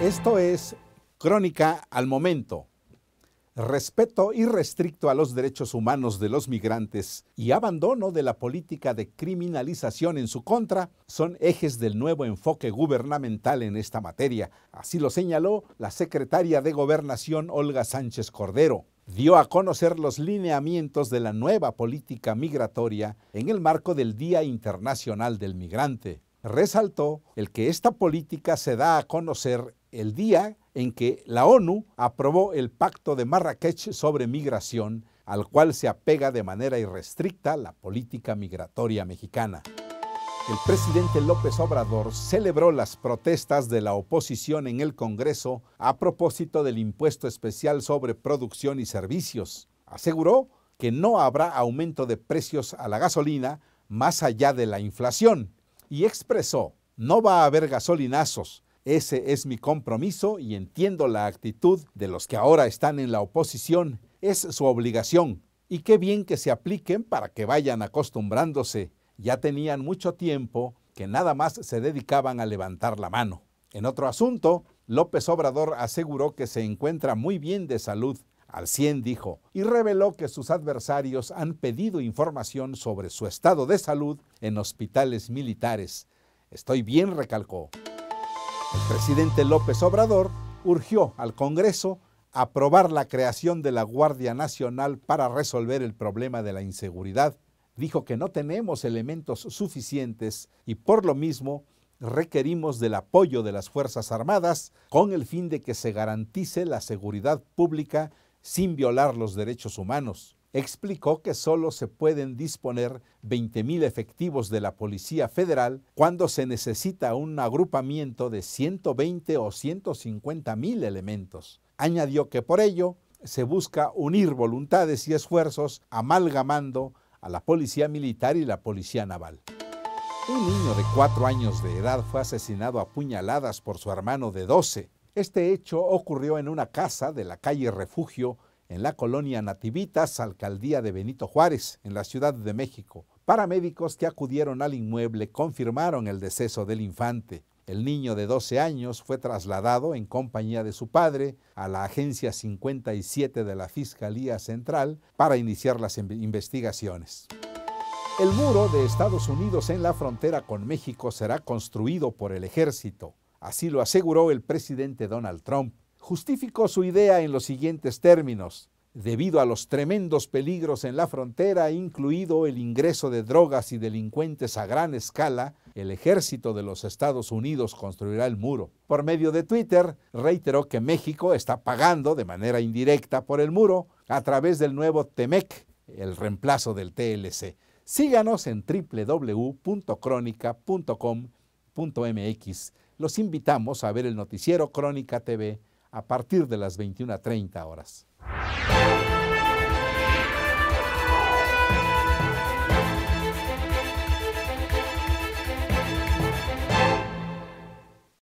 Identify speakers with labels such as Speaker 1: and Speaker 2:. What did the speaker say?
Speaker 1: Esto es Crónica al Momento. Respeto irrestricto a los derechos humanos de los migrantes y abandono de la política de criminalización en su contra son ejes del nuevo enfoque gubernamental en esta materia. Así lo señaló la secretaria de Gobernación Olga Sánchez Cordero dio a conocer los lineamientos de la nueva política migratoria en el marco del Día Internacional del Migrante. Resaltó el que esta política se da a conocer el día en que la ONU aprobó el Pacto de Marrakech sobre Migración, al cual se apega de manera irrestricta la política migratoria mexicana. El presidente López Obrador celebró las protestas de la oposición en el Congreso a propósito del impuesto especial sobre producción y servicios. Aseguró que no habrá aumento de precios a la gasolina más allá de la inflación y expresó, no va a haber gasolinazos, ese es mi compromiso y entiendo la actitud de los que ahora están en la oposición. Es su obligación. Y qué bien que se apliquen para que vayan acostumbrándose. Ya tenían mucho tiempo que nada más se dedicaban a levantar la mano. En otro asunto, López Obrador aseguró que se encuentra muy bien de salud, al 100 dijo, y reveló que sus adversarios han pedido información sobre su estado de salud en hospitales militares. Estoy bien, recalcó. El presidente López Obrador urgió al Congreso aprobar la creación de la Guardia Nacional para resolver el problema de la inseguridad. Dijo que no tenemos elementos suficientes y por lo mismo requerimos del apoyo de las Fuerzas Armadas con el fin de que se garantice la seguridad pública sin violar los derechos humanos explicó que solo se pueden disponer 20.000 efectivos de la Policía Federal cuando se necesita un agrupamiento de 120 o 150.000 elementos. Añadió que por ello se busca unir voluntades y esfuerzos amalgamando a la Policía Militar y la Policía Naval. Un niño de 4 años de edad fue asesinado a puñaladas por su hermano de 12. Este hecho ocurrió en una casa de la calle Refugio en la colonia Nativitas, alcaldía de Benito Juárez, en la Ciudad de México. Paramédicos que acudieron al inmueble confirmaron el deceso del infante. El niño de 12 años fue trasladado en compañía de su padre a la Agencia 57 de la Fiscalía Central para iniciar las investigaciones. El muro de Estados Unidos en la frontera con México será construido por el ejército. Así lo aseguró el presidente Donald Trump justificó su idea en los siguientes términos. Debido a los tremendos peligros en la frontera, incluido el ingreso de drogas y delincuentes a gran escala, el ejército de los Estados Unidos construirá el muro. Por medio de Twitter, reiteró que México está pagando de manera indirecta por el muro a través del nuevo TEMEC, el reemplazo del TLC. Síganos en www.crónica.com.mx. Los invitamos a ver el noticiero Crónica TV a partir de las 21.30 horas.